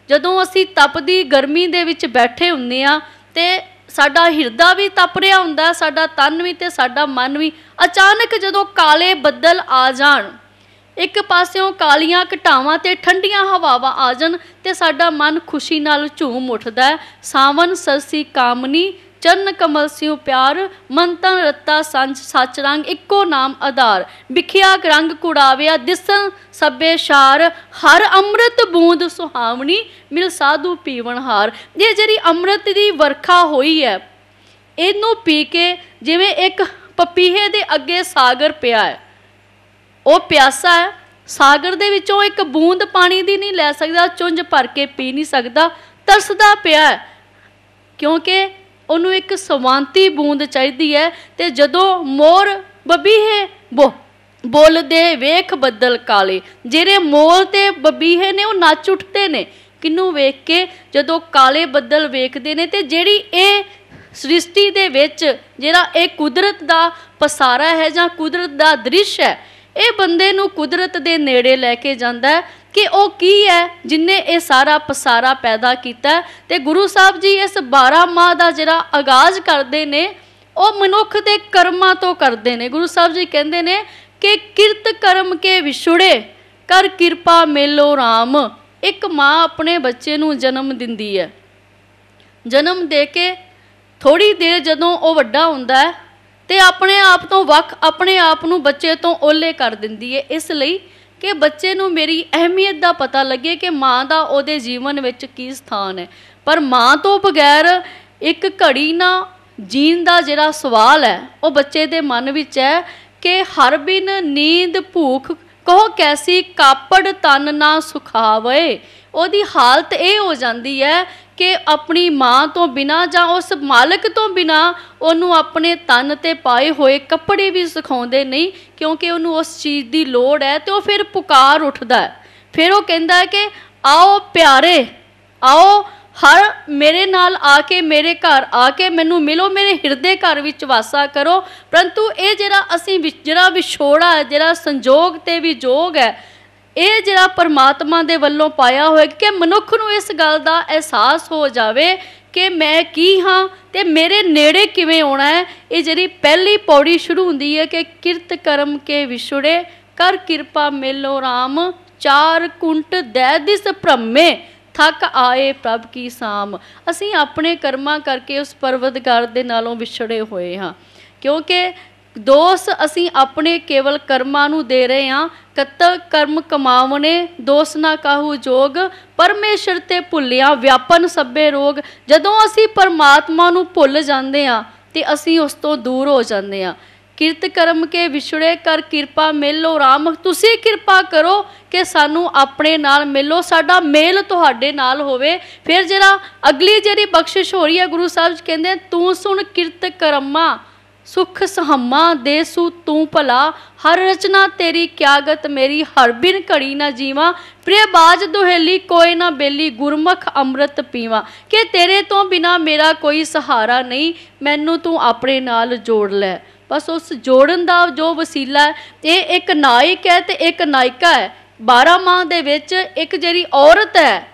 ਜਦੋਂ ਅਸੀਂ ਤਪਦੀ ਗਰਮੀ ਦੇ ਵਿੱਚ ਬੈਠੇ ਹੁੰਨੇ ਆ ਤੇ ਸਾਡਾ ਹਿਰਦਾ ਵੀ ਤਪ ਰਿਹਾ ਹੁੰਦਾ ਸਾਡਾ ਤਨ ਵੀ ਤੇ ਸਾਡਾ ਮਨ ਵੀ ਅਚਾਨਕ ਜਦੋਂ ਕਾਲੇ ਬੱਦਲ ਆ ਜਾਣ ਇੱਕ ਪਾਸਿਓਂ ਕਾਲੀਆਂ ਘਟਾਵਾਂ ਤੇ ਠੰਡੀਆਂ ਹਵਾਵਾਂ ਆ ਜਾਣ ਤੇ ਸਾਡਾ ਮਨ ਖੁਸ਼ੀ ਨਾਲ ਝੂਮ ਉੱਠਦਾ ਸਾਵਨ ਸਰਸੀ ਕਾਮਨੀ ਚਰਨ ਕਮਲ ਸਿਉ ਪਿਆਰ ਮਨ ਤਨ ਰੱਤਾ ਸੰਚ ਸੱਚ ਰੰਗ ਇੱਕੋ ਨਾਮ ਆਧਾਰ ਵਿਖਿਆ ਰੰਗ ਕੁੜਾਵਿਆ ਦਿਸ ਸਭੇ ਸ਼ਾਰ ਹਰ ਅੰਮ੍ਰਿਤ ਬੂੰਦ ਸੁਹਾਵਣੀ ਮਿਲ ਸਾਧੂ ਪੀਵਣ ਹਾਰ ਇਹ ਜਿਹੜੀ ਅੰਮ੍ਰਿਤ ਦੀ ਵਰਖਾ ਹੋਈ ਹੈ ਇਹਨੂੰ ਪੀ ਕੇ ਜਿਵੇਂ ਇੱਕ ਪਪੀਹੇ ਦੇ ਅੱਗੇ ਸਾਗਰ ਪਿਆ ਹੈ ਉਹ ਪਿਆਸਾ ਹੈ ਸਾਗਰ ਦੇ ਵਿੱਚੋਂ ਇੱਕ ਬੂੰਦ ਪਾਣੀ ਦੀ ਨਹੀਂ ਲੈ ਸਕਦਾ ਚੁੰਝ ਭਰ ਕੇ ਪੀ ਨਹੀਂ ਸਕਦਾ ਤਰਸਦਾ ਪਿਆ ਹੈ ਕਿਉਂਕਿ ਉਹਨੂੰ ਇੱਕ ਸਵਾਂਤੀ ਬੂੰਦ ਚਾਹੀਦੀ ਹੈ ਤੇ ਜਦੋਂ ਮੋਰ ਬਬੀਹੇ ਬੋ ਬੋਲਦੇ ਵੇਖ ਬੱਦਲ ਕਾਲੇ ਜਿਹੜੇ ਮੋਰ ਤੇ ਬਬੀਹੇ ਨੇ ਉਹ ਨੱਚ ਉੱਠਦੇ ਨੇ ਕਿਨੂੰ ਵੇਖ ਕੇ ਜਦੋਂ ਕਾਲੇ ਬੱਦਲ ਵੇਖਦੇ ਨੇ ਤੇ ਜਿਹੜੀ ਇਹ ਸ੍ਰਿਸ਼ਟੀ ਦੇ ਵਿੱਚ ਜਿਹੜਾ ਇਹ ਕੁਦਰਤ ਦਾ ਪਸਾਰਾ ਹੈ ਜਾਂ ਕੁਦਰਤ ਦਾ ਦ੍ਰਿਸ਼ ਹੈ ਇਹ ਬੰਦੇ ਨੂੰ ਕੁਦਰਤ ਦੇ ਨੇੜੇ ਲੈ ਕੇ ਜਾਂਦਾ ਕਿ ਉਹ ਕੀ ਹੈ ਜਿਨਨੇ ਇਹ ਸਾਰਾ ਪਸਾਰਾ ਪੈਦਾ ਕੀਤਾ ਤੇ ਗੁਰੂ ਸਾਹਿਬ ਜੀ ਇਸ 12 ਮਾਹ ਦਾ ਜਿਹੜਾ ਆਗਾਜ਼ ਕਰਦੇ ਨੇ ਉਹ ਮਨੁੱਖ ਦੇ ਕਰਮਾਂ ਤੋਂ ਕਰਦੇ ਨੇ ਗੁਰੂ ਸਾਹਿਬ ਜੀ ਕਹਿੰਦੇ ਨੇ ਕਿ ਕਿਰਤ ਕਰਮ ਕੇ ਵਿਛੜੇ ਕਰ ਕਿਰਪਾ ਮੇਲੋ RAM ਇੱਕ ਮਾਂ ਆਪਣੇ ਬੱਚੇ ਨੂੰ ਜਨਮ ਦਿੰਦੀ ਹੈ ਜਨਮ ਦੇ ਕੇ ਥੋੜੀ ਦੇਰ ਜਦੋਂ ਉਹ ਵੱਡਾ ਹੁੰਦਾ ਹੈ ਤੇ ਆਪਣੇ ਆਪ ਤੋਂ ਵੱਖ ਆਪਣੇ ਆਪ ਨੂੰ ਬੱਚੇ ਤੋਂ ਓਲੇ ਕਰ ਦਿੰਦੀ ਹੈ ਇਸ ਲਈ ਕਿ ਬੱਚੇ ਨੂੰ ਮੇਰੀ ਅਹਿਮੀਅਤ ਦਾ ਪਤਾ ਲੱਗੇ ਕਿ ਮਾਂ ਦਾ ਉਹਦੇ ਜੀਵਨ ਵਿੱਚ ਕੀ ਸਥਾਨ ਹੈ ਪਰ ਮਾਂ ਤੋਂ ਬਗੈਰ ਇੱਕ ਘੜੀ ਨਾ ਜੀਣ ਦਾ ਜਿਹੜਾ ਸਵਾਲ ਹੈ ਉਹ ਬੱਚੇ ਦੇ ਮਨ ਵਿੱਚ ਹੈ ਕਿ ਹਰ ਬਿਨ ਨੀਂਦ ਭੁੱਖ ਕਹੋ ਕੈਸੀ ਕਾਪੜ ਤਨ ਨਾ ਸੁਖਾਵੇ ਉਹਦੀ ਹਾਲਤ ਇਹ ਹੋ ਜਾਂਦੀ ਹੈ ਕਿ ਆਪਣੀ ਮਾਂ ਤੋਂ ਬਿਨਾ ਜਾਂ ਉਸ ਮਾਲਕ ਤੋਂ ਬਿਨਾ ਉਹਨੂੰ ਆਪਣੇ ਤਨ ਤੇ ਪਾਏ ਹੋਏ ਕੱਪੜੇ ਵੀ ਸਿਖਾਉਂਦੇ ਨਹੀਂ ਕਿਉਂਕਿ ਉਹਨੂੰ ਉਸ ਚੀਜ਼ ਦੀ ਲੋੜ ਹੈ ਤੇ ਉਹ ਫਿਰ ਪੁਕਾਰ ਉੱਠਦਾ ਫਿਰ ਉਹ ਕਹਿੰਦਾ ਕਿ ਆਓ ਪਿਆਰੇ ਆਓ ਹਰ ਮੇਰੇ ਨਾਲ ਆ ਕੇ ਮੇਰੇ ਘਰ ਆ ਕੇ ਮੈਨੂੰ ਮਿਲੋ ਮੇਰੇ ਹਿਰਦੇ ਘਰ ਵਿੱਚ ਵਾਸਾ ਕਰੋ ਪਰੰਤੂ ਇਹ ਜਿਹੜਾ ਅਸੀਂ ਜਿਹੜਾ ਵਿਛੋੜਾ ਜਿਹੜਾ ਸੰਜੋਗ ਤੇ ਵੀ ਜੋਗ ਹੈ ਇਹ ਜਿਹੜਾ ਪਰਮਾਤਮਾ ਦੇ ਵੱਲੋਂ ਪਾਇਆ ਹੋਇਆ ਕਿ ਮਨੁੱਖ ਨੂੰ ਇਸ ਗੱਲ ਦਾ ਅਹਿਸਾਸ ਹੋ ਜਾਵੇ ਕਿ ਮੈਂ ਕੀ ਹਾਂ ਤੇ ਮੇਰੇ ਨੇੜੇ ਕਿਵੇਂ ਆਉਣਾ ਹੈ ਇਹ ਜਿਹੜੀ ਪਹਿਲੀ ਪੌੜੀ ਸ਼ੁਰੂ ਹੁੰਦੀ ਹੈ ਕਿ ਕਿਰਤ ਕਰਮ ਕੇ ਵਿਛੜੇ ਕਰ ਕਿਰਪਾ ਮਿਲੋ RAM ਚਾਰ ਕੁੰਟ ਦੈ ਦਿਸ ਭ੍ਰਮੇ ਥੱਕ ਆਏ ਪ੍ਰਭ ਕੀ ਸਾਮ ਅਸੀਂ ਆਪਣੇ ਕਰਮਾਂ ਕਰਕੇ ਉਸ ਪਰਵਦਗਾਰ ਦੇ ਨਾਲੋਂ ਵਿਛੜੇ ਹੋਏ ਹਾਂ ਕਿਉਂਕਿ ਦੋਸ ਅਸੀਂ ਆਪਣੇ ਕੇਵਲ ਕਰਮਾਂ ਨੂੰ ਦੇ ਰਹੇ ਹਾਂ ਕਤ ਕਰਮ ਕਮਾਵਨੇ ਦੋਸ ਨਾ ਕਾਹੂ ਜੋਗ ਪਰਮੇਸ਼ਰ ਤੇ ਭੁੱਲਿਆ ਵਿਆਪਨ ਸੱਬੇ ਰੋਗ ਜਦੋਂ ਅਸੀਂ ਪਰਮਾਤਮਾ ਨੂੰ ਭੁੱਲ ਜਾਂਦੇ ਹਾਂ ਤੇ ਅਸੀਂ ਉਸ ਤੋਂ ਦੂਰ ਹੋ ਜਾਂਦੇ ਹਾਂ ਕਿਰਤ ਕਰਮ ਕੇ ਵਿਛੜੇ ਕਰ ਕਿਰਪਾ ਮਿਲੋ ਰਾਮ ਤੁਸੀਂ ਕਿਰਪਾ ਕਰੋ ਕਿ ਸਾਨੂੰ ਆਪਣੇ ਨਾਲ ਮਿਲੋ ਸਾਡਾ ਮੇਲ ਤੁਹਾਡੇ ਨਾਲ ਹੋਵੇ ਫਿਰ ਜਿਹੜਾ ਅਗਲੀ ਜਿਹੜੀ ਬਖਸ਼ਿਸ਼ ਹੋ ਰਹੀ ਹੈ ਗੁਰੂ ਸਾਹਿਬ ਜੀ ਕਹਿੰਦੇ ਤੂੰ ਸੁਣ ਕਿਰਤ ਕਰਮਾ ਸੁਖ ਸਹਮਾ ਦੇਸੂ ਤੂੰ ਭਲਾ ਹਰ ਰਚਨਾ ਤੇਰੀ ਕਿਆਗਤ ਮੇਰੀ ਹਰ ਬਿਨ ਘੜੀ ਨਾ ਜੀਵਾ ਪ੍ਰਿਯ ਬਾਜ ਦੁਹੇਲੀ ਕੋਈ ਨਾ ਬੇਲੀ ਗੁਰਮਖ ਅੰਮ੍ਰਿਤ ਪੀਵਾ ਕਿ ਤੇਰੇ ਤੋਂ ਬਿਨਾ ਮੇਰਾ ਕੋਈ ਸਹਾਰਾ ਨਹੀਂ ਮੈਨੂੰ ਤੂੰ ਆਪਣੇ ਨਾਲ ਜੋੜ ਲੈ ਬਸ ਉਸ ਜੋੜਨ ਦਾ ਜੋ ਵਸੀਲਾ ਇਹ ਇੱਕ ਨਾਇਕ ਹੈ ਤੇ ਇੱਕ ਨਾਇਕਾ ਹੈ 12 ਮਾਹ ਦੇ ਵਿੱਚ ਇੱਕ ਜਿਹੜੀ ਔਰਤ ਹੈ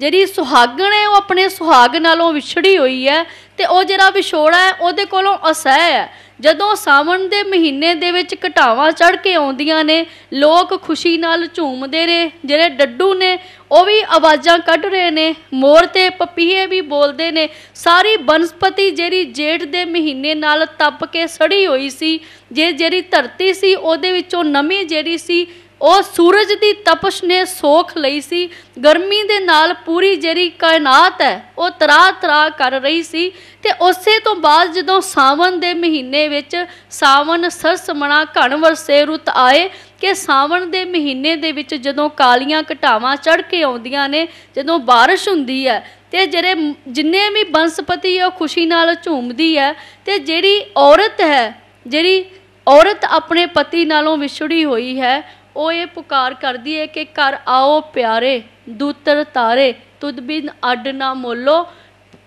ਜਿਹੜੀ ਸੁਹਾਗਣ ਹੈ ਉਹ ਆਪਣੇ ਸੁਹਾਗ ਨਾਲੋਂ ਵਿਛੜੀ ਹੋਈ ਹੈ ਤੇ ਉਹ ਜਿਹੜਾ ਵਿਛੋੜਾ ਹੈ ਉਹਦੇ ਕੋਲੋਂ ਅਸਹਿ ਹੈ ਜਦੋਂ ਸਾਵਣ ਦੇ ਮਹੀਨੇ ਦੇ ਵਿੱਚ ਘਟਾਵਾਂ ਚੜ ਕੇ ਆਉਂਦੀਆਂ ਨੇ ਲੋਕ ਖੁਸ਼ੀ ਨਾਲ ਝੂਮਦੇ ਰਹੇ ਜਿਹੜੇ ਡੱਡੂ ਨੇ ਉਹ ਵੀ ਆਵਾਜ਼ਾਂ ਕੱਢ ਰਹੇ ਨੇ ਮੋਰ ਤੇ ਪਪੀਏ ਵੀ ਬੋਲਦੇ ਨੇ ਸਾਰੀ ਬਨਸਪਤੀ ਜਿਹੜੀ ਜੇਠ ਦੇ ਮਹੀਨੇ ਨਾਲ ਤਪ ਕੇ ਸੜੀ ਹੋਈ ਸੀ ਜੇ ਜਿਹੜੀ ਧਰਤੀ ਸੀ ਉਹਦੇ ਵਿੱਚੋਂ ਨਮੀ ਜਿਹੜੀ ਸੀ ਉਹ ਸੂਰਜ ਦੀ ਤਪਸ਼ ਨੇ ਸੋਖ ਲਈ ਸੀ ਗਰਮੀ ਦੇ ਨਾਲ ਪੂਰੀ ਜਿਹੜੀ ਕਾਇਨਾਤ ਹੈ ਉਹ ਤਰਾ ਤਰਾ ਕਰ ਰਹੀ ਸੀ ਤੇ ਉਸੇ ਤੋਂ ਬਾਅਦ ਜਦੋਂ ਸਾਵਣ ਦੇ ਮਹੀਨੇ ਦੇ ਵਿੱਚ ਸਾਵਨ ਸਰਸਮਣਾ ਘਣ ਵਰਸੇ ਰੁੱਤ ਆਏ ਕਿ ਸਾਵਣ ਦੇ ਮਹੀਨੇ ਦੇ ਵਿੱਚ ਜਦੋਂ ਕਾਲੀਆਂ ਘਟਾਵਾਂ ਚੜ ਕੇ ਆਉਂਦੀਆਂ ਨੇ ਜਦੋਂ بارش ਹੁੰਦੀ ਹੈ ਤੇ ਜਿਹੜੇ ਜਿੰਨੇ ਵੀ ਬੰਸਪਤੀ ਉਹ ਖੁਸ਼ੀ ਨਾਲ ਝੂਮਦੀ ਹੈ ਤੇ ਜਿਹੜੀ ਔਰਤ ਹੈ ਜਿਹੜੀ ਔਰਤ ਆਪਣੇ ਪਤੀ ਨਾਲੋਂ ਵਿਛੜੀ ਹੋਈ ਹੈ ਉਹ ਇਹ ਪੁਕਾਰ ਕਰਦੀ ਹੈ ਕਿ ਘਰ ਆਓ ਪਿਆਰੇ ਦੂਤਰ ਤਾਰੇ ਤੁਦ ਬਿਨ ਅੱਡ ਨਾ ਮੋਲੋ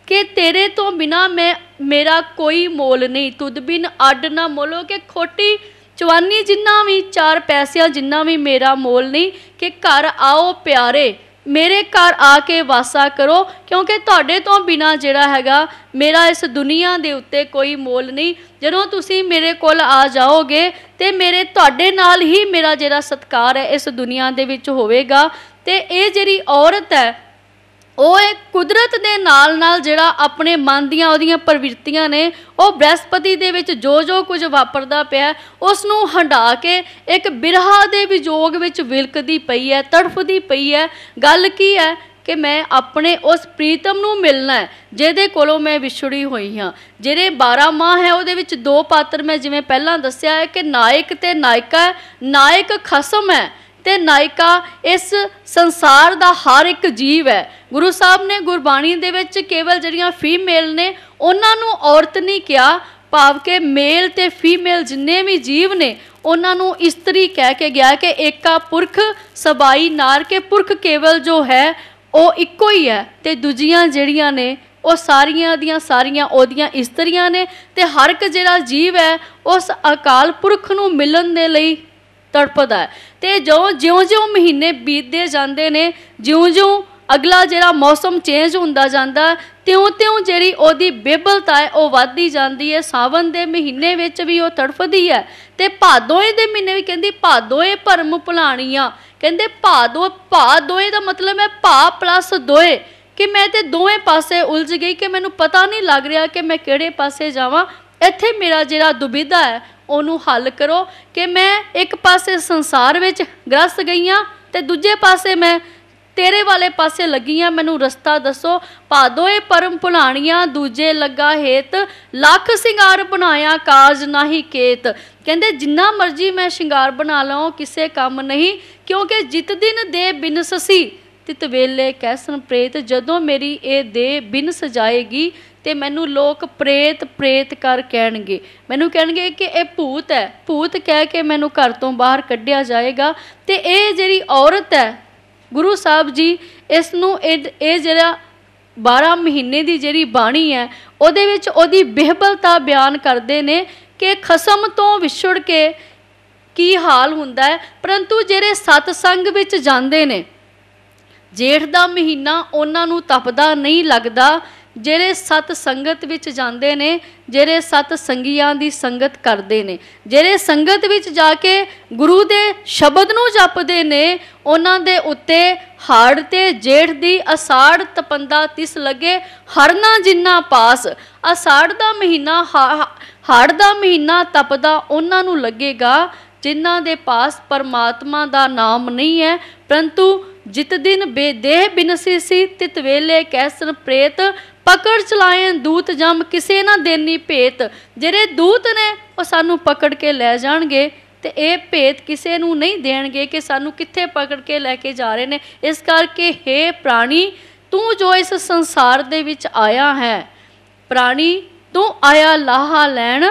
ਕਿ ਤੇਰੇ ਤੋਂ ਬਿਨਾ ਮੈਂ ਮੇਰਾ ਕੋਈ ਮੋਲ ਨਹੀਂ ਤੁਦ ਬਿਨ ਅੱਡ ਨਾ ਮੋਲੋ ਕਿ ਖੋਟੀ ਚਵਾਨੀ ਜਿੰਨਾ ਵੀ ਚਾਰ ਪੈਸਿਆਂ ਜਿੰਨਾ ਵੀ ਮੇਰਾ ਮੋਲ ਨਹੀਂ ਕਿ ਘਰ ਆਓ ਪਿਆਰੇ ਮੇਰੇ ਘਰ ਆ ਕੇ ਵਾਸਾ ਕਰੋ ਕਿਉਂਕਿ ਤੁਹਾਡੇ ਤੋਂ ਬਿਨਾ ਜਿਹੜਾ ਹੈਗਾ ਮੇਰਾ ਇਸ ਦੁਨੀਆ ਦੇ ਉੱਤੇ ਕੋਈ ਮੋਲ ਨਹੀਂ ਜਦੋਂ ਤੁਸੀਂ ਮੇਰੇ ਕੋਲ ਆ ਜਾਓਗੇ ਤੇ ਮੇਰੇ ਤੁਹਾਡੇ ਨਾਲ ਹੀ ਮੇਰਾ ਜਿਹੜਾ ਸਤਕਾਰ ਹੈ ਇਸ ਦੁਨੀਆ ਦੇ ਵਿੱਚ ਹੋਵੇਗਾ ਤੇ ਇਹ ਜਿਹੜੀ ਔਰਤ ਹੈ ਉਹ ਇਹ ਕੁਦਰਤ ਦੇ ਨਾਲ ਨਾਲ ਜਿਹੜਾ ਆਪਣੇ ਮਨ ਦੀਆਂ ਉਹਦੀਆਂ ਪ੍ਰਵਿਰਤੀਆਂ ਨੇ ਉਹ ਬ੍ਰਹਸਪਤੀ ਦੇ ਵਿੱਚ ਜੋ ਜੋ ਕੁਝ ਵਾਪਰਦਾ ਪਿਆ ਉਸ ਨੂੰ ਹੰਡਾ ਕੇ ਇੱਕ ਬਿਰਹਾ ਦੇ ਵਿਜੋਗ ਵਿੱਚ ਵਿਲਕਦੀ ਪਈ ਹੈ ਤੜਫਦੀ ਪਈ ਹੈ ਗੱਲ ਕੀ ਹੈ ਕਿ ਮੈਂ ਆਪਣੇ ਉਸ ਪ੍ਰੀਤਮ ਨੂੰ ਮਿਲਣਾ ਜਿਹਦੇ ਕੋਲੋਂ ਮੈਂ ਵਿਛੜੀ ਹੋਈ ਹਾਂ ਜਿਹੜੇ 12 ਮਾਹ ਹੈ ਉਹਦੇ ਵਿੱਚ ਦੋ ਪਾਤਰ ਮੈਂ ਜਿਵੇਂ ਪਹਿਲਾਂ ਦੱਸਿਆ ਹੈ ਕਿ ਨਾਇਕ ਤੇ ਨਾਇਕਾ ਨਾਇਕ ਖਸਮ ਹੈ ਤੇ ਨਾਇਕਾ ਇਸ ਸੰਸਾਰ ਦਾ ਹਰ ਇੱਕ ਜੀਵ ਹੈ ਗੁਰੂ ਸਾਹਿਬ ਨੇ ਗੁਰਬਾਣੀ ਦੇ ਵਿੱਚ ਕੇਵਲ ਜਿਹੜੀਆਂ ਫੀਮੇਲ ਨੇ ਉਹਨਾਂ ਨੂੰ ਔਰਤ ਨਹੀਂ ਕਿਹਾ ਭਾਵ ਕਿ ਮੇਲ ਤੇ ਫੀਮੇਲ ਜਿੰਨੇ ਵੀ ਜੀਵ ਨੇ ਉਹਨਾਂ ਨੂੰ ਇਸਤਰੀ ਕਹਿ ਕੇ ਗਿਆ ਕਿ ਏਕਾ ਪੁਰਖ ਸਬਾਈ ਨਾਰ ਕੇ ਪੁਰਖ ਕੇਵਲ ਜੋ ਹੈ ਉਹ ਇੱਕੋ ਹੀ ਹੈ ਤੇ ਦੂਜੀਆਂ ਜਿਹੜੀਆਂ ਨੇ ਉਹ ਸਾਰੀਆਂ ਦੀਆਂ ਸਾਰੀਆਂ ਉਹਦੀਆਂ ਇਸਤਰੀਆਂ ਨੇ ਤੇ ਹਰ ਇੱਕ ਜਿਹੜਾ ਜੀਵ ਹੈ ਉਸ ਅਕਾਲ ਪੁਰਖ ਨੂੰ ਮਿਲਣ ਦੇ ਲਈ ਤੜਪਦਾ ਤੇ ਜੋ ਜਿਉਂ-ਜਿਉਂ ਮਹੀਨੇ ਬੀਤਦੇ ਜਾਂਦੇ ਨੇ ਜਿਉਂ-ਜਿਉਂ ਅਗਲਾ ਜਿਹੜਾ ਮੌਸਮ ਚੇਂਜ ਹੁੰਦਾ ਜਾਂਦਾ ਤਿਉਂ-ਤਿਉਂ ਜਿਹੜੀ ਉਹਦੀ ਬੇਬਲਤਾ ਹੈ ਉਹ ਵੱਧਦੀ ਜਾਂਦੀ ਹੈ ਸਾਵਨ ਦੇ ਮਹੀਨੇ ਵਿੱਚ ਵੀ ਉਹ ਤੜਫਦੀ ਹੈ ਤੇ ਭਾਦੋਏ ਦੇ ਮਹੀਨੇ ਵੀ ਕਹਿੰਦੀ ਭਾਦੋਏ ਭਰਮ ਭੁਲਾਣੀਆਂ ਕਹਿੰਦੇ ਭਾਦੋ ਭਾਦੋਏ ਦਾ ਮਤਲਬ ਹੈ ਭਾ ਪਲੱਸ ਦੋਏ ਕਿ ਮੈਂ ਤੇ ਦੋਵੇਂ ਪਾਸੇ ਉਲਝ ਗਈ ਕਿ ਮੈਨੂੰ ਪਤਾ ਨਹੀਂ ਲੱਗ ਰਿਹਾ ਕਿ ਮੈਂ ਕਿਹੜੇ ਪਾਸੇ ਜਾਵਾਂ ਇੱਥੇ ਮੇਰਾ ਜਿਹੜਾ ਦੁਬਿਧਾ ਹੈ ਉਹਨੂੰ ਹੱਲ ਕਰੋ ਕਿ ਮੈਂ ਇੱਕ ਪਾਸੇ ਸੰਸਾਰ ਵਿੱਚ ਗਰਸ ਗਈ ਆ ਤੇ ਦੂਜੇ ਪਾਸੇ ਮੈਂ ਤੇਰੇ ਵਾਲੇ ਪਾਸੇ ਲੱਗੀਆਂ ਮੈਨੂੰ ਰਸਤਾ ਦੱਸੋ ਪਾਦੋਏ ਪਰਮ ਭੁਲਾਣੀਆਂ ਦੂਜੇ ਲੱਗਾ ਹੇਤ ਲੱਖ ਸਿੰਗਾਰ ਬਣਾਇਆ ਕਾਜ ਨਹੀਂ ਕੇਤ ਕਹਿੰਦੇ ਜਿੰਨਾ ਮਰਜੀ ਮੈਂ ਸ਼ਿੰਗਾਰ ਬਣਾ ਲਵਾਂ ਕਿਸੇ ਕੰਮ ਨਹੀਂ ਕਿਉਂਕਿ ਜਿਤ ਦਿਨ ਦੇ ਬਿਨ ਸਸੀ ਤਿਤ ਵੇਲੇ ਕੈਸਨ ਪ੍ਰੇਤ ਜਦੋਂ ਮੇਰੀ ਇਹ ਦੇ ਬਿਨ ਸਜਾਏਗੀ ਤੇ ਮੈਨੂੰ ਲੋਕ ਪ੍ਰੇਤ ਪ੍ਰੇਤ ਕਰ ਕਹਿਣਗੇ ਮੈਨੂੰ ਕਹਿਣਗੇ ਕਿ ਇਹ ਭੂਤ ਹੈ ਭੂਤ ਕਹਿ ਕੇ ਮੈਨੂੰ ਘਰ ਤੋਂ ਬਾਹਰ ਕੱਢਿਆ ਜਾਏਗਾ ਤੇ ਇਹ ਜਿਹੜੀ ਔਰਤ ਹੈ ਗੁਰੂ ਸਾਹਿਬ ਜੀ ਇਸ ਨੂੰ ਇਹ ਜਿਹੜਾ 12 ਮਹੀਨੇ ਦੀ ਜਿਹੜੀ ਬਾਣੀ ਹੈ ਉਹਦੇ ਵਿੱਚ ਉਹਦੀ ਬਿਹਬਲਤਾ ਬਿਆਨ ਕਰਦੇ ਨੇ ਕਿ ਖਸਮ ਤੋਂ ਵਿਛੜ ਕੇ ਕੀ ਹਾਲ ਹੁੰਦਾ ਹੈ ਪਰੰਤੂ ਜਿਹੜੇ ਸਤ ਸੰਗ ਵਿੱਚ ਜਾਂਦੇ ਨੇ ਜੇਠ ਦਾ ਮਹੀਨਾ ਉਹਨਾਂ ਨੂੰ ਤਪਦਾ ਨਹੀਂ ਲੱਗਦਾ ਜਿਹੜੇ ਸਤ ਸੰਗਤ ਵਿੱਚ ਜਾਂਦੇ ਨੇ ਜਿਹੜੇ ਸਤ ਸੰਗੀਆਂ ਦੀ ਸੰਗਤ ਕਰਦੇ ਨੇ ਜਿਹੜੇ ਸੰਗਤ ਵਿੱਚ ਜਾ ਕੇ ਗੁਰੂ ਦੇ ਸ਼ਬਦ ਨੂੰ ਜਪਦੇ ਨੇ ਉਹਨਾਂ ਦੇ ਉੱਤੇ ਹਾੜ ਤੇ ਜੇਠ ਦੀ ਅਸਾੜ ਤਪੰਦਾ ਤਿਸ ਲਗੇ ਹਰਨਾ ਜਿੰਨਾ ਪਾਸ ਅਸਾੜ ਦਾ ਮਹੀਨਾ ਹਾੜ ਦਾ ਮਹੀਨਾ ਤਪਦਾ ਉਹਨਾਂ ਨੂੰ ਲੱਗੇਗਾ ਜਿਨ੍ਹਾਂ ਦੇ ਪਾਸ ਪਰਮਾਤਮਾ ਦਾ ਨਾਮ ਨਹੀਂ ਹੈ ਪਰੰਤੂ ਜਿਤ ਦਿਨ ਬੇਦੇਹ ਬਿਨਸੀ ਸੀ ਤਿਤ ਵੇਲੇ ਕੈਸਨ ਪ੍ਰੇਤ ਪਕੜ ਚਲਾਏ ਦੂਤ ਜੰਮ ਕਿਸੇ ਨਾ ਦੇਨੀ ਭੇਤ ਜਿਹੜੇ ਦੂਤ ਨੇ ਉਹ ਸਾਨੂੰ ਪਕੜ ਕੇ ਲੈ ਜਾਣਗੇ ਤੇ ਇਹ ਭੇਤ ਕਿਸੇ ਨੂੰ ਨਹੀਂ ਦੇਣਗੇ ਕਿ ਸਾਨੂੰ ਕਿੱਥੇ ਪਕੜ ਕੇ ਲੈ ਕੇ ਜਾ ਰਹੇ ਨੇ ਇਸ ਕਰਕੇ हे ਪ੍ਰਾਣੀ ਤੂੰ ਜੋ ਇਸ ਸੰਸਾਰ ਦੇ ਵਿੱਚ ਆਇਆ ਹੈ ਪ੍ਰਾਣੀ ਤੂੰ ਆਇਆ ਲਾਹਾ ਲੈਣ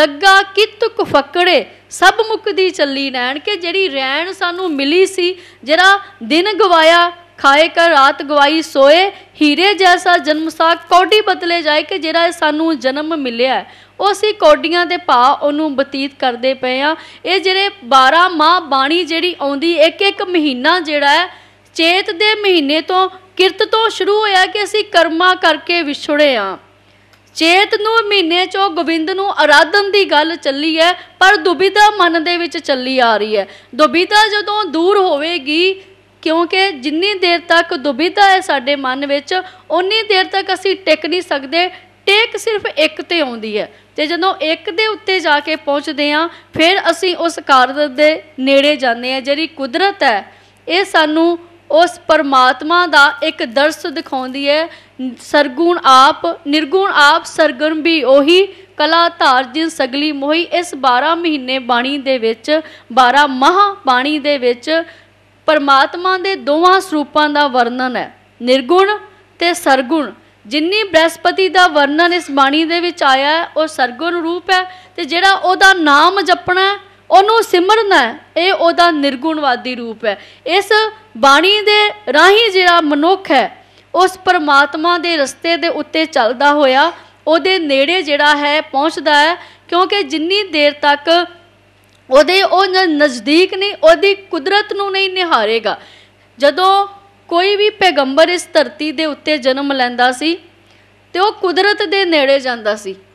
ਲੱਗਾ ਤੁਕ ਫਕੜੇ ਸਭ ਮੁਕਦੀ ਚੱਲੀ ਨੈਣ ਕਿ ਜਿਹੜੀ ਰਹਿਣ ਸਾਨੂੰ ਮਿਲੀ ਸੀ ਜਿਹੜਾ ਦਿਨ ਗਵਾਇਆ ਖਾਏ ਕਰ ਰਾਤ ਗਵਾਈ ਸੋਏ ਹੀਰੇ ਜੈਸਾ ਜਨਮ ਸਾ ਕੌਡੀ ਬਦਲੇ ਜਾਏ ਕਿ ਜਿਹੜਾ ਸਾਨੂੰ ਜਨਮ ਮਿਲਿਆ ਉਹ ਕੋਡੀਆਂ ਕੌਡੀਆਂ ਦੇ ਭਾ ਉਹਨੂੰ ਬਤੀਤ ਕਰਦੇ ਪਏ ਆ ਇਹ ਜਿਹੜੇ 12 ਮਾਹ ਬਾਣੀ ਜਿਹੜੀ ਆਉਂਦੀ ਇੱਕ ਇੱਕ ਮਹੀਨਾ ਜਿਹੜਾ ਹੈ ਚੇਤ ਦੇ ਮਹੀਨੇ ਤੋਂ ਕਿਰਤ ਤੋਂ ਸ਼ੁਰੂ ਹੋਇਆ ਕਿ ਅਸੀਂ ਕਰਮਾ ਕਰਕੇ ਵਿਛੜੇ ਆ ਚੇਤ ਨੂੰ ਮਹੀਨੇ ਚੋਂ ਗੋਬਿੰਦ ਨੂੰ ਆਰਾਧਨ ਦੀ ਗੱਲ ਚੱਲੀ ਹੈ ਪਰ ਦੁਬਿਧਾ ਮਨ ਦੇ ਵਿੱਚ ਚੱਲੀ ਆ ਰਹੀ ਹੈ ਦੁਬਿਧਾ ਜਦੋਂ ਦੂਰ ਹੋਵੇਗੀ ਕਿਉਂਕਿ ਜਿੰਨੀ ਦੇਰ ਤੱਕ ਦੁਬਿਧਾ ਹੈ ਸਾਡੇ ਮਨ ਵਿੱਚ ਉਨੀ ਦੇਰ ਤੱਕ ਅਸੀਂ ਟਿਕ ਨਹੀਂ ਸਕਦੇ ਟੇਕ ਸਿਰਫ ਇੱਕ ਤੇ ਆਉਂਦੀ ਹੈ ਤੇ ਜਦੋਂ ਇੱਕ ਦੇ ਉੱਤੇ ਜਾ ਕੇ ਪਹੁੰਚਦੇ ਆ ਫਿਰ ਅਸੀਂ ਉਸ ਕਾਰਜ ਦੇ ਨੇੜੇ ਜਾਂਦੇ ਆ ਜਿਹੜੀ ਕੁਦਰਤ ਹੈ ਇਹ ਸਾਨੂੰ ਉਸ ਪਰਮਾਤਮਾ ਦਾ ਇੱਕ ਦਰਸ ਦਿਖਾਉਂਦੀ ਹੈ ਸਰਗੁਣ ਆਪ ਨਿਰਗੁਣ ਆਪ ਸਰਗੁਣ ਵੀ ਉਹੀ ਕਲਾ ਧਾਰ ਜਿਨ ਸਗਲੀ ਮੋਹੀ ਇਸ 12 ਮਹੀਨੇ ਬਾਣੀ ਦੇ ਵਿੱਚ 12 ਮਹਾ ਬਾਣੀ ਦੇ ਵਿੱਚ ਪਰਮਾਤਮਾ ਦੇ ਦੋਵਾਂ ਸਰੂਪਾਂ ਦਾ ਵਰਣਨ ਹੈ ਨਿਰਗੁਣ ਤੇ ਸਰਗੁਣ ਜਿੰਨੀ ਬ੍ਰਹਸਪਤੀ ਦਾ ਵਰਣਨ ਇਸ ਬਾਣੀ ਦੇ ਵਿੱਚ ਆਇਆ ਹੈ ਉਹ ਸਰਗੁਣ ਰੂਪ ਹੈ ਤੇ ਜਿਹੜਾ ਉਹਦਾ ਨਾਮ ਜਪਣਾ ਉਹਨੂੰ ਸਿਮਰਨਾ ਇਹ ਉਹਦਾ ਨਿਰਗੁਣਵਾਦੀ ਰੂਪ ਹੈ ਇਸ ਬਾਣੀ ਦੇ ਰਾਹੀ ਜਿਹੜਾ ਮਨੁੱਖ ਹੈ ਉਸ ਪਰਮਾਤਮਾ ਦੇ ਰਸਤੇ ਦੇ ਉੱਤੇ ਚੱਲਦਾ ਹੋਇਆ ਉਹਦੇ ਨੇੜੇ ਜਿਹੜਾ ਹੈ ਪਹੁੰਚਦਾ ਹੈ ਕਿਉਂਕਿ ਜਿੰਨੀ ਦੇਰ ਤੱਕ ਉਹਦੇ ਉਹ ਨਜ਼ਦੀਕ ਨਹੀਂ ਉਹਦੀ ਕੁਦਰਤ ਨੂੰ ਨਹੀਂ ਨਿਹਾਰੇਗਾ ਜਦੋਂ ਕੋਈ ਵੀ ਪੈਗੰਬਰ ਇਸ ਧਰਤੀ ਦੇ ਉੱਤੇ ਜਨਮ ਲੈਂਦਾ ਸੀ ਤੇ ਉਹ ਕੁਦਰਤ ਦੇ ਨੇੜੇ ਜਾਂਦਾ ਸੀ